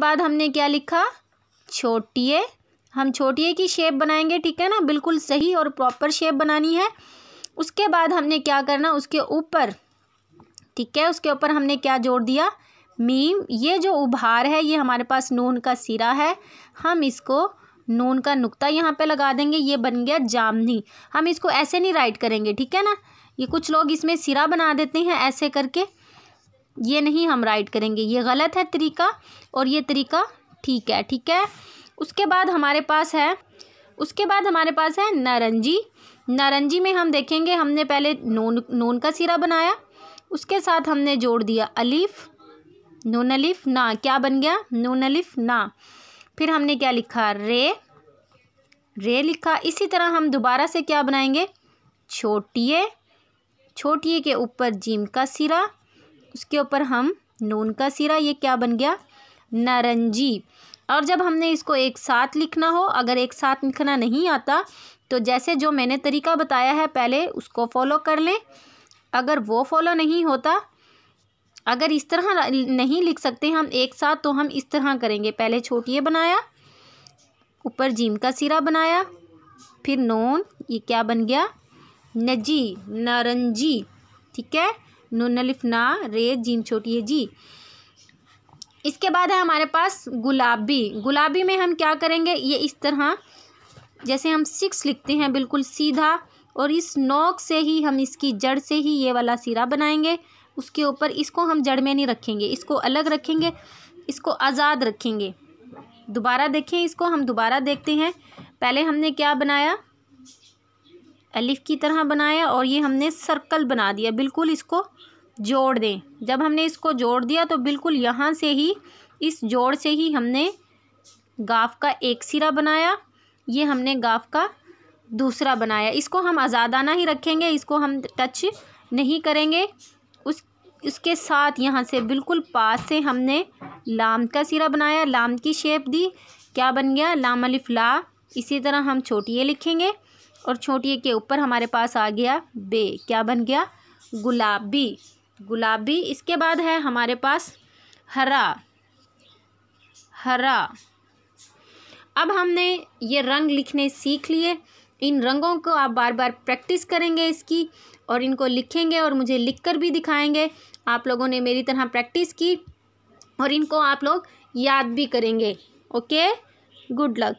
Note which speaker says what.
Speaker 1: बाद हमने क्या लिखा छोटिए हम छोटिए की शेप बनाएंगे ठीक है ना बिल्कुल सही और प्रॉपर शेप बनानी है उसके बाद हमने क्या करना उसके ऊपर ठीक है उसके ऊपर हमने क्या जोड़ दिया मीम ये जो उभार है ये हमारे पास नून का सिरा है हम इसको नून का नुक्ता यहाँ पे लगा देंगे ये बन गया जामनी हम इसको ऐसे नहीं राइट करेंगे ठीक है ना ये कुछ लोग इसमें सिरा बना देते हैं ऐसे करके ये नहीं हम राइट करेंगे ये गलत है तरीका और ये तरीका ठीक है ठीक है उसके बाद हमारे पास है उसके बाद हमारे पास है नारंगी नारंगी में हम देखेंगे हमने पहले नून नून का सिरा बनाया उसके साथ हमने जोड़ दिया अलीफ नून अलीफ ना क्या बन गया नून अलीफ ना फिर हमने क्या लिखा रे रे लिखा इसी तरह हम दोबारा से क्या बनाएंगे छोटिए छोटिए के ऊपर जीम का सिरा उसके ऊपर हम नून का सिरा ये क्या बन गया नारंगी और जब हमने इसको एक साथ लिखना हो अगर एक साथ लिखना नहीं आता तो जैसे जो मैंने तरीका बताया है पहले उसको फॉलो कर लें अगर वो फॉलो नहीं होता अगर इस तरह नहीं लिख सकते हम एक साथ तो हम इस तरह करेंगे पहले छोटिए बनाया ऊपर जीम का सिरा बनाया फिर नोन ये क्या बन गया नजी नारंगी ठीक है नोनलिफ ना रे जीम छोटी है जी इसके बाद है हमारे पास गुलाबी गुलाबी में हम क्या करेंगे ये इस तरह जैसे हम सिक्स लिखते हैं बिल्कुल सीधा और इस नोक से ही हम इसकी जड़ से ही ये वाला सिरा बनाएंगे उसके ऊपर इसको हम जड़ में नहीं रखेंगे इसको अलग रखेंगे इसको आज़ाद रखेंगे दोबारा देखें इसको हम दोबारा देखते हैं पहले हमने क्या बनाया अलिफ की तरह बनाया और ये हमने सर्कल बना दिया बिल्कुल इसको जोड़ दें जब हमने इसको जोड़ दिया तो बिल्कुल यहाँ से ही इस जोड़ से ही हमने गाफ का एक सिरा बनाया ये हमने गाफ का दूसरा बनाया इसको हम आज़ादाना ही रखेंगे इसको हम टच नहीं करेंगे उस उसके साथ यहाँ से बिल्कुल पास से हमने लाम का सिरा बनाया लाम की शेप दी क्या बन गया लाम अलिफ ला इसी तरह हम छोटी लिखेंगे और छोटिए के ऊपर हमारे पास आ गया बे क्या बन गया गुलाबी गुलाबी इसके बाद है हमारे पास हरा हरा अब हमने ये रंग लिखने सीख लिए इन रंगों को आप बार बार प्रैक्टिस करेंगे इसकी और इनको लिखेंगे और मुझे लिख कर भी दिखाएंगे आप लोगों ने मेरी तरह प्रैक्टिस की और इनको आप लोग याद भी करेंगे ओके गुड लक